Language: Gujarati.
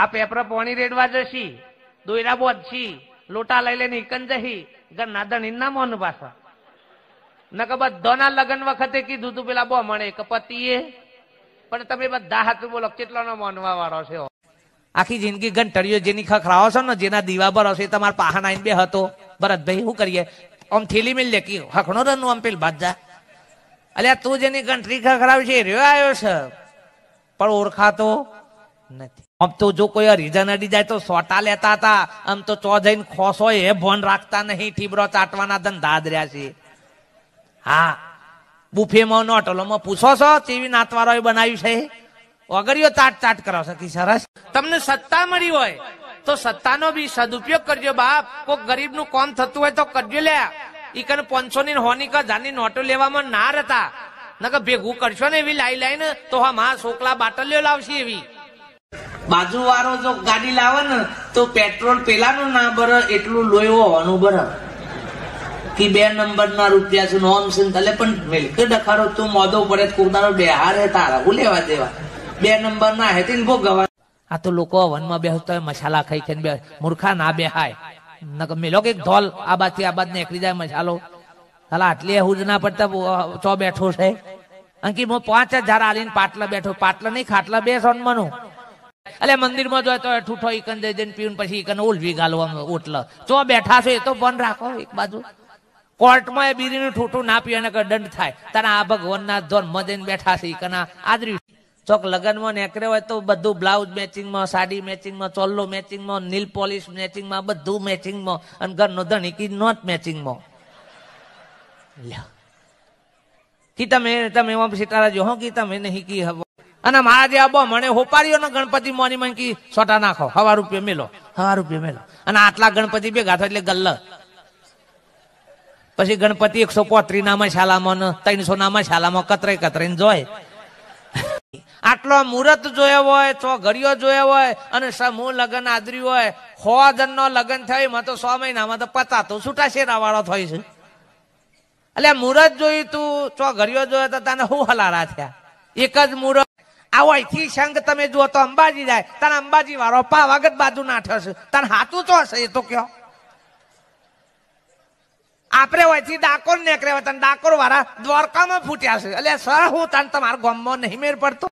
આ પેપર પોણી રેડવા જશી દોયરા બોધશી લોટા લઈ લઈને ઇકન જહી ગન્નાદણ ના મોન પાછા નકર બધોના લગ્ન વખતે કીધું તું પેલા બો મળે કે પતિએ પણ તમે બધા હાથું બોલો કેટલાનો માનવા વાળો છે આખી જિંદગી ઘંટડીઓ જેની ખખરાવો છો ને જેના દીવા ભરો છે તમારા પાહા નાઈન બે હતો ભાઈ શું કરીએ આમ થેલી મિલ લે કી હખણો રનું આમ પેલ બાજા અલ્યા તું જેની ઘંટડી ખખરાવી છે રહ્યો આવ્યો છે પણ ઓળખાતો નથી આમ તો જો કોઈ રીઝા નડી જાય તો સોટા લેતા હતા આમ તો ચો જઈને ખોસો એ ભોન રાખતા નહીં ઠીબરો ચાટવાના ધંધા જ રહ્યા છે હા બુફેમાં નો હોટલોમાં પૂછો છો ટીવી નાતવારોએ બનાવ્યું છે વગરીઓ ચાટ ચાટ કરો છો સરસ તમને સત્તા મળી હોય તો સત્તાનો બી સદુપયોગ કરજો બાપ કોઈ ગરીબનું કોમ થતું હોય તો કરજો લે ઈ કને પાંચસો ની હોની કા જાની નોટો લેવામાં ના રહેતા નકર ભેગું કરશો ને એવી લાઈ ને તો હા મા છોકલા બાટલીઓ લાવશે એવી બાજુ વાળો જો ગાડી લાવે ને તો પેટ્રોલ પેલા નું ના ભરે એટલું લોહી હોવાનું ભરે કે બે નંબર ના રૂપિયા છે નોમ છે તલે પણ મિલક ડખારો તું મોદો પડે કુદારો બે હારે તારા હું લેવા દેવા બે નંબર ના હે તીન ભોગ ગવા આ તો લોકો વનમાં બેસતા હોય મસાલા ખાઈ ખાઈને બે મૂર્ખા ના બે બેહાય મેલો કે ધોલ આ થી આ બાદ નીકળી જાય મસાલો હાલા આટલી હુજ ના પડતા ચો બેઠો છે અંકિત હું પાંચ હજાર આલીને પાટલા બેઠો પાટલા નહીં ખાટલા બે સોન મનું એટલે મંદિરમાં જો તો ઠૂઠો ઈકન જઈ જઈને પીવું પછી ઈકન ઓલવી ગાલવામાં ઓટલા જો બેઠા છો એ તો બંધ રાખો એક બાજુ કોર્ટમાં એ બીરીનું ઠૂઠું ના પીએ અને દંડ થાય તારા આ ભગવાનના ધોન મજેન બેઠા છે ઈકન આદરી ચોક લગ્નમાં નેકરે હોય તો બધું બ્લાઉઝ મેચિંગમાં સાડી મેચિંગમાં ચોલ્લો મેચિંગમાં નીલ પોલિશ મેચિંગમાં બધું મેચિંગમાં અને ઘરનો કી નોટ મેચિંગમાં લ્યા તમે તમે એમાં સિતારા सितारा जो हो कि तमें नहीं की અને મારા જેવા મને હોપારીઓ ને ગણપતિ મોની મન સોટા નાખો હવા રૂપિયા મેલો હવા રૂપિયા મેલો અને આટલા ગણપતિ ભેગા થાય એટલે ગલ્લ પછી ગણપતિ એકસો પોત્રી નામાં શાલામાં ત્રણસો નામાં શાલામાં કતરાઈ કતરાઈને જોય આટલો મુહૂર્ત જોયો હોય તો ઘડીઓ જોયો હોય અને સમૂહ લગ્ન આદરી હોય સો જણ નો લગ્ન થયો માં તો સો મહિનામાં તો પચાસ તો છૂટા શેરા વાળો થાય છે એટલે મુહૂર્ત જોયું તું તો ઘડીઓ જોયો તો તને હું હલારા થયા એક જ મુહૂર્ત આવયથી સંઘ તમે જુઓ તો અંબાજી જાય તને અંબાજી વાળો પાવાગઢ બાજુ ના થશે તને હાથું તો હશે એ તો કયો આપણે હોયથી ડાકોર નીકળ્યા તને ડાકોર વાળા દ્વારકામાં ફૂટ્યા છે એટલે સર હું તને તમારા ગામમાં નહીં મેર પડતો